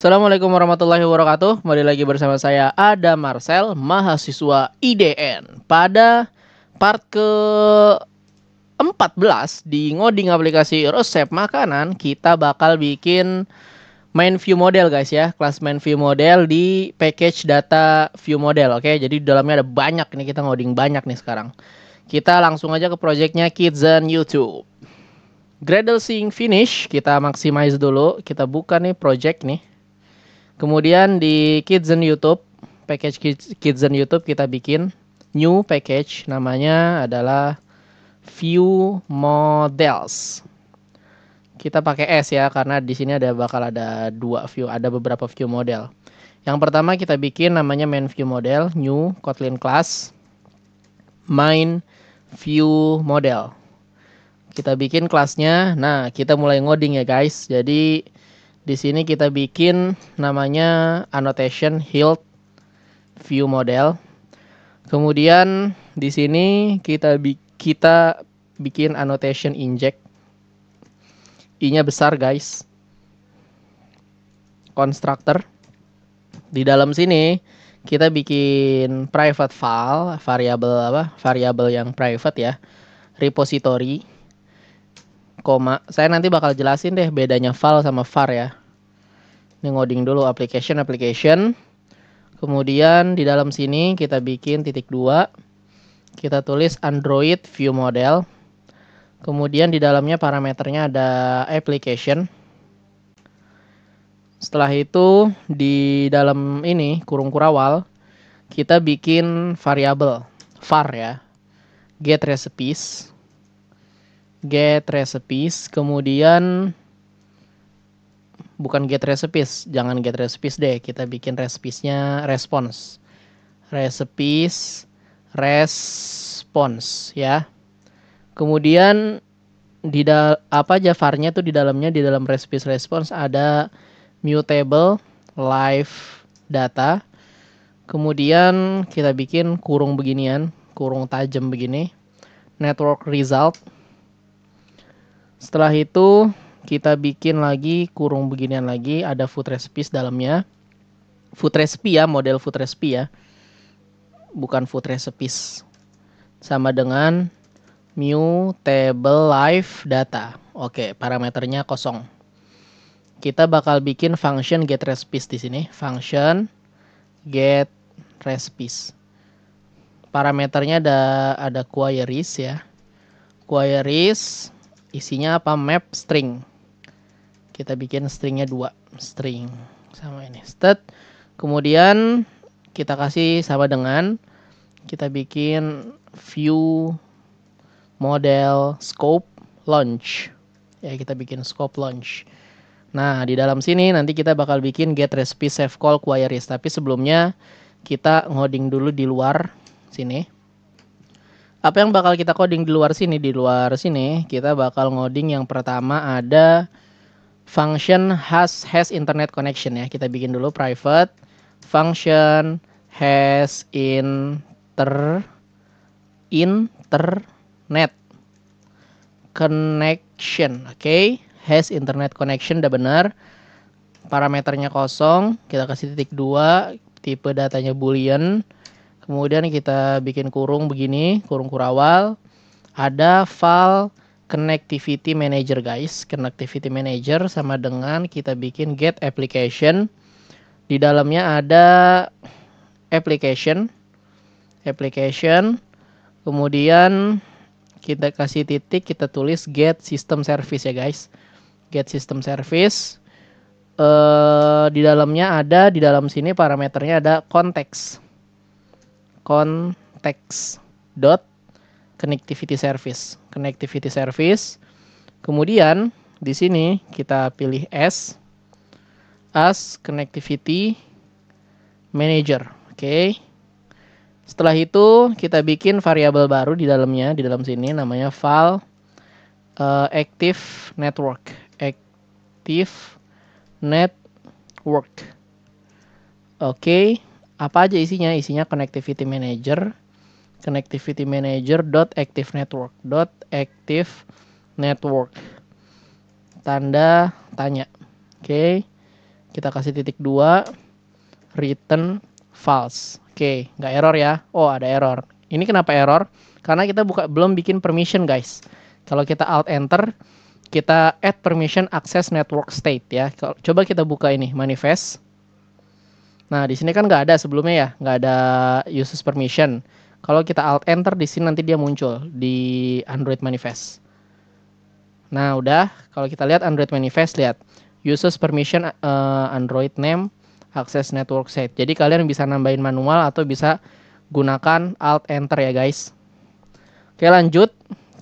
Assalamualaikum warahmatullahi wabarakatuh. Kembali lagi bersama saya Ada Marcel, mahasiswa IDN. Pada part ke 14 di ngoding aplikasi resep makanan, kita bakal bikin main view model guys ya, kelas main view model di package data view model. Oke, jadi dalamnya ada banyak nih kita ngoding banyak nih sekarang. Kita langsung aja ke projectnya and YouTube. Gradle Seeing Finish, kita maximize dulu. Kita buka nih project nih Kemudian di Kidzen YouTube, package Kidzen YouTube kita bikin new package namanya adalah View Models. Kita pakai S ya karena di sini ada bakal ada dua view, ada beberapa view model. Yang pertama kita bikin namanya main view model new Kotlin class main view model. Kita bikin kelasnya. Nah, kita mulai ngoding ya guys. Jadi di sini kita bikin namanya annotation hilt view model. Kemudian di sini kita bi kita bikin annotation inject. I-nya besar, guys. Constructor. Di dalam sini kita bikin private file, variable apa? variable yang private ya. Repository koma. Saya nanti bakal jelasin deh bedanya file sama var ya. Ini ngoding dulu application application. Kemudian di dalam sini kita bikin titik dua. Kita tulis Android view model. Kemudian di dalamnya parameternya ada application. Setelah itu di dalam ini kurung kurawal kita bikin variabel var ya get recipes get recipes, kemudian bukan get recipes, jangan get recipes deh, kita bikin recipesnya response. Recipes response ya. Kemudian di apa javarnya tuh di dalamnya di dalam recipes response ada mutable live data. Kemudian kita bikin kurung beginian, kurung tajam begini. Network result setelah itu kita bikin lagi kurung beginian lagi ada food recipes dalamnya. Food recipe ya, model food recipe ya. Bukan food recipes. Sama dengan new table live data. Oke, parameternya kosong. Kita bakal bikin function get recipes di sini, function get recipes. Parameternya ada ada queries ya. Queries isinya apa map string kita bikin stringnya dua string sama ini stat kemudian kita kasih sama dengan kita bikin view model scope launch ya kita bikin scope launch nah di dalam sini nanti kita bakal bikin get recipe save call queries tapi sebelumnya kita ngoding dulu di luar sini apa yang bakal kita coding di luar sini di luar sini kita bakal ngoding yang pertama ada function has has internet connection ya kita bikin dulu private function has inter internet connection oke okay? has internet connection udah benar parameternya kosong kita kasih titik dua tipe datanya boolean Kemudian kita bikin kurung begini, kurung kurawal. Ada file connectivity manager guys. Connectivity manager sama dengan kita bikin get application. Di dalamnya ada application. Application. Kemudian kita kasih titik, kita tulis get system service ya guys. Get system service. Uh, di dalamnya ada, di dalam sini parameternya ada konteks konteks dot connectivity service connectivity service kemudian di sini kita pilih S as connectivity manager oke okay. setelah itu kita bikin variabel baru di dalamnya di dalam sini namanya file uh, active network active network oke okay. Apa aja isinya? Isinya Connectivity Manager, Connectivity Manager dot .active network dot .active network tanda tanya. Oke. Okay. Kita kasih titik dua return false. Oke, okay. nggak error ya. Oh, ada error. Ini kenapa error? Karena kita buka belum bikin permission, guys. Kalau kita alt enter, kita add permission access network state ya. Coba kita buka ini manifest. Nah, di sini kan nggak ada sebelumnya ya, nggak ada uses permission. Kalau kita alt enter di sini nanti dia muncul di Android manifest. Nah, udah kalau kita lihat Android manifest lihat uses permission uh, Android name access network set. Jadi kalian bisa nambahin manual atau bisa gunakan alt enter ya, guys. Oke, lanjut.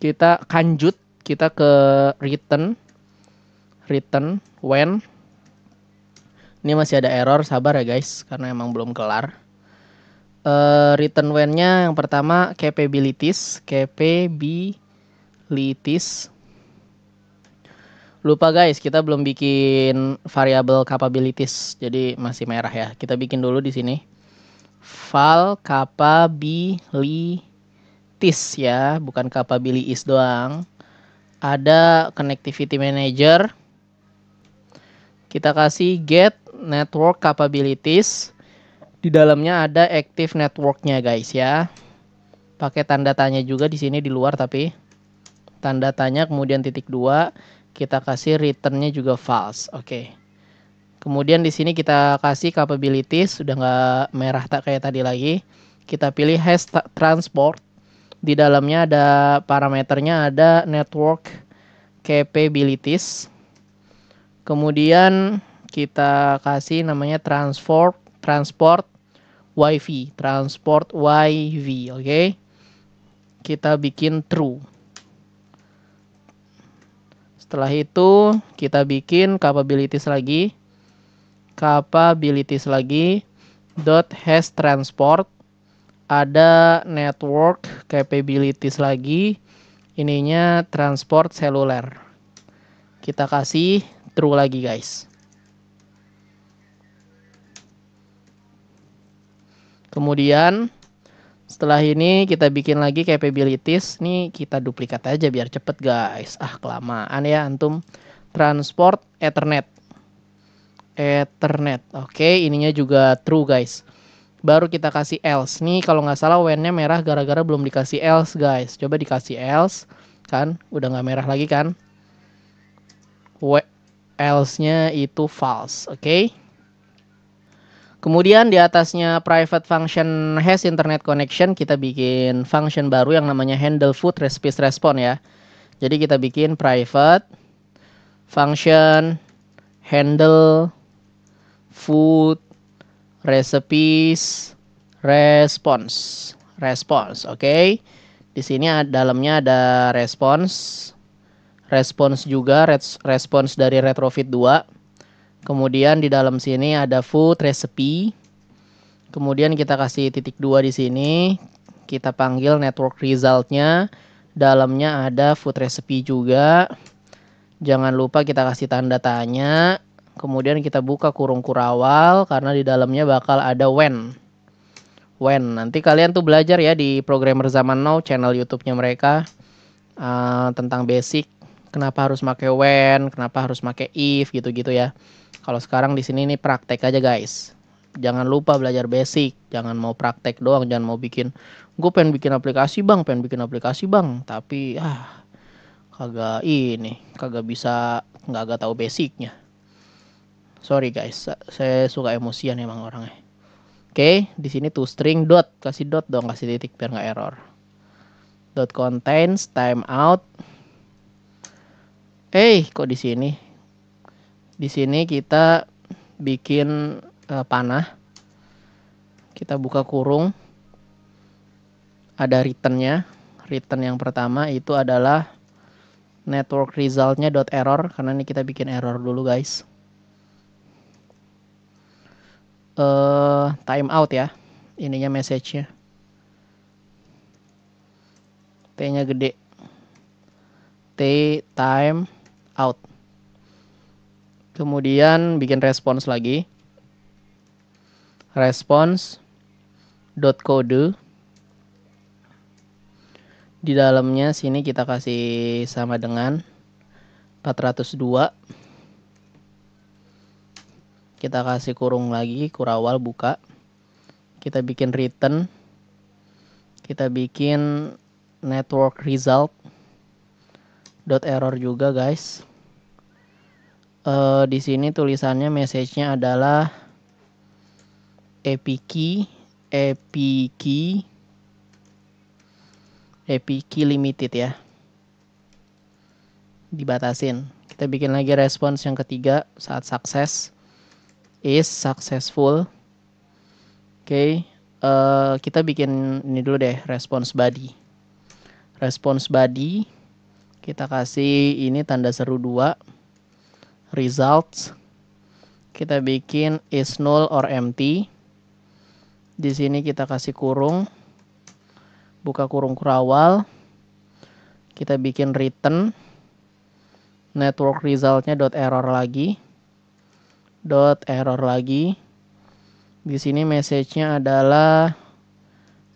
Kita kanjut kita ke return return when ini masih ada error, sabar ya guys, karena emang belum kelar. Uh, return when-nya yang pertama capabilities, capabilities. Lupa guys, kita belum bikin variable capabilities, jadi masih merah ya. Kita bikin dulu di sini. Val capabilities ya, bukan capabilities doang. Ada connectivity manager. Kita kasih get network capabilities. Di dalamnya ada active networknya guys ya. Pakai tanda tanya juga di sini di luar tapi tanda tanya kemudian titik dua kita kasih returnnya juga false. Oke. Okay. Kemudian di sini kita kasih capabilities sudah nggak merah tak kayak tadi lagi. Kita pilih has transport. Di dalamnya ada parameternya ada network capabilities. Kemudian kita kasih namanya transport transport YV, transport YV, oke. Okay? Kita bikin true. Setelah itu kita bikin capabilities lagi. Capabilities lagi dot has transport ada network capabilities lagi ininya transport seluler kita kasih true lagi guys Kemudian setelah ini kita bikin lagi capabilities. Nih kita duplikat aja biar cepet guys. Ah kelamaan ya antum. Transport Ethernet. Ethernet. Oke okay, ininya juga true guys. Baru kita kasih else. Nih kalau nggak salah when-nya merah gara-gara belum dikasih else guys. Coba dikasih else. Kan udah nggak merah lagi kan. Else-nya itu false. Oke. Okay? Kemudian di atasnya private function has internet connection kita bikin function baru yang namanya handle food recipes response ya. Jadi kita bikin private function handle food recipes response response oke okay? di sini dalamnya ada response response juga response dari retrofit 2 Kemudian di dalam sini ada food recipe. Kemudian kita kasih titik dua di sini. Kita panggil network resultnya. Dalamnya ada food recipe juga. Jangan lupa kita kasih tanda tanya. Kemudian kita buka kurung kurawal karena di dalamnya bakal ada when. When. Nanti kalian tuh belajar ya di programmer zaman now channel YouTube-nya mereka uh, tentang basic. Kenapa harus pakai when, kenapa harus pakai if gitu-gitu ya. Kalau sekarang di sini nih praktek aja guys. Jangan lupa belajar basic, jangan mau praktek doang, jangan mau bikin gue pengen bikin aplikasi bang, pengen bikin aplikasi bang, tapi ah kagak ini, kagak bisa, nggak agak tahu basicnya. Sorry guys, saya suka emosian emang orangnya. Oke, di sini tuh string dot, kasih dot dong, kasih titik biar nggak error. Dot contains timeout. Eh, hey, kok di sini? Di sini kita bikin uh, panah. Kita buka kurung. Ada returnnya. Return yang pertama itu adalah network resultnya dot error karena ini kita bikin error dulu guys. Uh, time out ya ininya message-nya. T-nya gede. T time out. Kemudian bikin response lagi. Response dot kode di dalamnya sini kita kasih sama dengan 402 kita kasih kurung lagi kurawal buka kita bikin return kita bikin network result dot error juga guys uh, di sini tulisannya message-nya adalah epiki epiki epiki limited ya dibatasin kita bikin lagi respons yang ketiga saat sukses is successful oke okay. uh, eh, kita bikin ini dulu deh response body response body kita kasih ini tanda seru 2 results kita bikin is null or empty di sini kita kasih kurung buka kurung kurawal kita bikin return network resultnya dot error lagi dot error lagi di sini message-nya adalah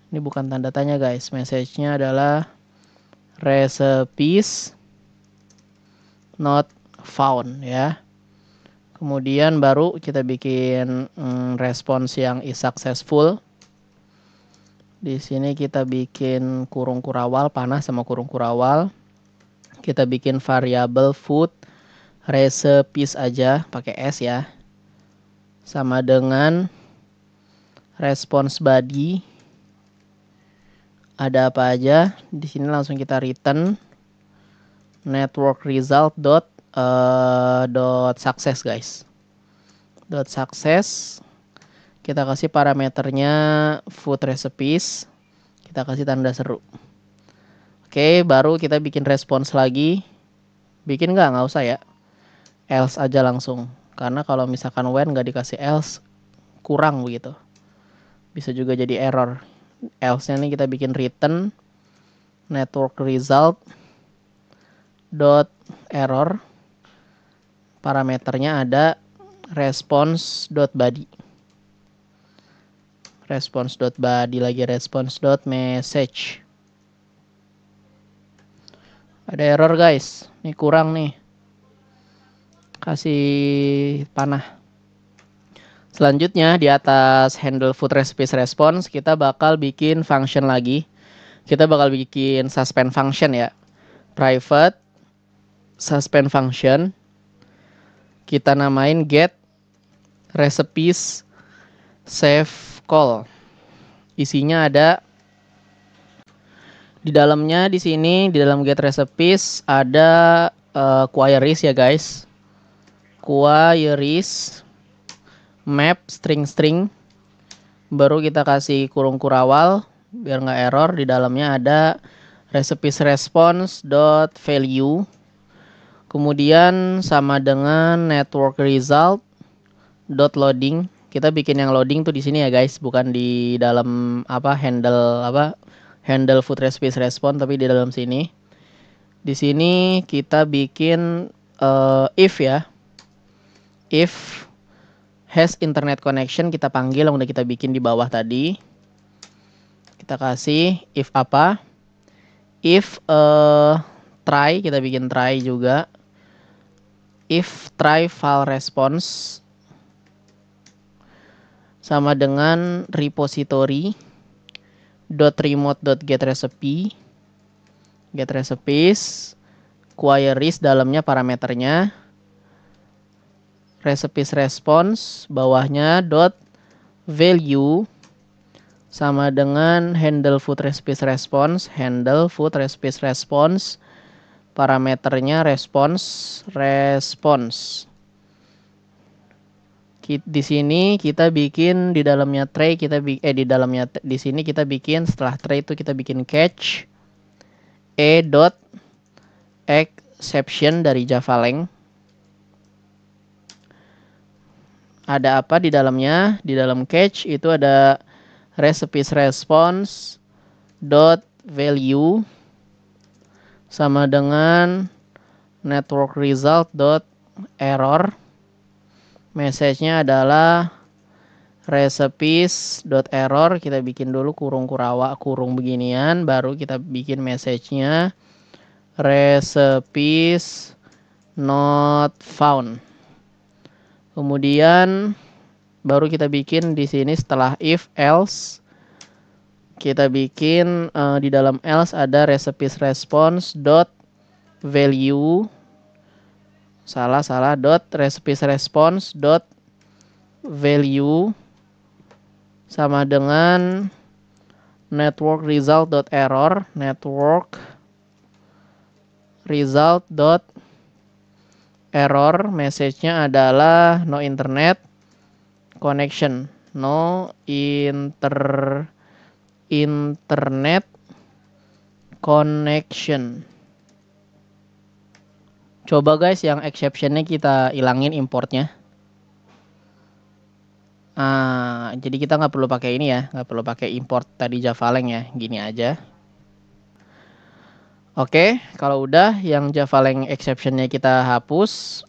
ini bukan tanda tanya guys message-nya adalah recipes not found ya. Kemudian baru kita bikin mm, respons yang is successful. Di sini kita bikin kurung kurawal panas sama kurung kurawal. Kita bikin variabel food recipes aja pakai s ya. Sama dengan response body ada apa aja. Di sini langsung kita return network result dot uh, dot success guys dot success kita kasih parameternya food recipes kita kasih tanda seru oke baru kita bikin respons lagi bikin nggak nggak usah ya else aja langsung karena kalau misalkan when nggak dikasih else kurang begitu bisa juga jadi error else nya ini kita bikin return network result dot error parameternya ada response.body response.body lagi response.message ada error guys ini kurang nih kasih panah selanjutnya di atas handle food recipes response kita bakal bikin function lagi kita bakal bikin suspend function ya private suspend function kita namain get recipes save call. Isinya ada di dalamnya di sini di dalam get recipes ada uh, eh, queries ya guys. Queries map string string baru kita kasih kurung kurawal biar nggak error di dalamnya ada recipes response dot value Kemudian sama dengan network result dot loading. Kita bikin yang loading tuh di sini ya guys, bukan di dalam apa handle apa handle food recipes respon tapi di dalam sini. Di sini kita bikin uh, if ya. If has internet connection kita panggil yang udah kita bikin di bawah tadi. Kita kasih if apa? If uh, try kita bikin try juga if try file response sama dengan repository dot remote dot get recipe get recipes queries dalamnya parameternya recipes response bawahnya dot value sama dengan handle food recipes response handle food recipes response parameternya response response di sini kita bikin di dalamnya tray kita eh di dalamnya di sini kita bikin setelah tray itu kita bikin catch e dot exception dari Java lang. ada apa di dalamnya di dalam catch itu ada recipes response dot value sama dengan network result dot error message-nya adalah recipes dot error kita bikin dulu kurung kurawa kurung beginian baru kita bikin message-nya recipes not found kemudian baru kita bikin di sini setelah if else kita bikin uh, di dalam else ada recipes response dot value salah salah dot recipes response dot value sama dengan network result dot error network result dot error message-nya adalah no internet connection no inter internet connection. Coba guys yang exceptionnya kita ilangin importnya. Ah, jadi kita nggak perlu pakai ini ya, nggak perlu pakai import tadi Javaleng ya, gini aja. Oke, kalau udah yang Javaleng exceptionnya kita hapus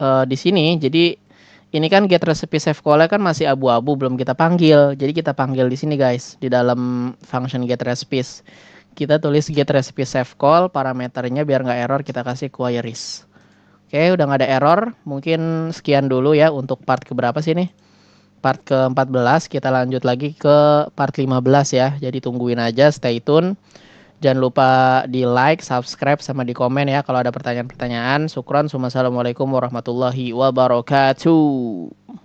uh, di sini. Jadi ini kan get recipe save call kan masih abu-abu belum kita panggil. Jadi kita panggil di sini guys di dalam function get recipes. Kita tulis get recipe save call parameternya biar nggak error kita kasih queries. Oke, udah nggak ada error. Mungkin sekian dulu ya untuk part ke berapa sih nih? Part ke-14 kita lanjut lagi ke part 15 ya. Jadi tungguin aja stay tune. Jangan lupa di like, subscribe, sama di komen ya kalau ada pertanyaan-pertanyaan. Sukron, Assalamualaikum warahmatullahi wabarakatuh.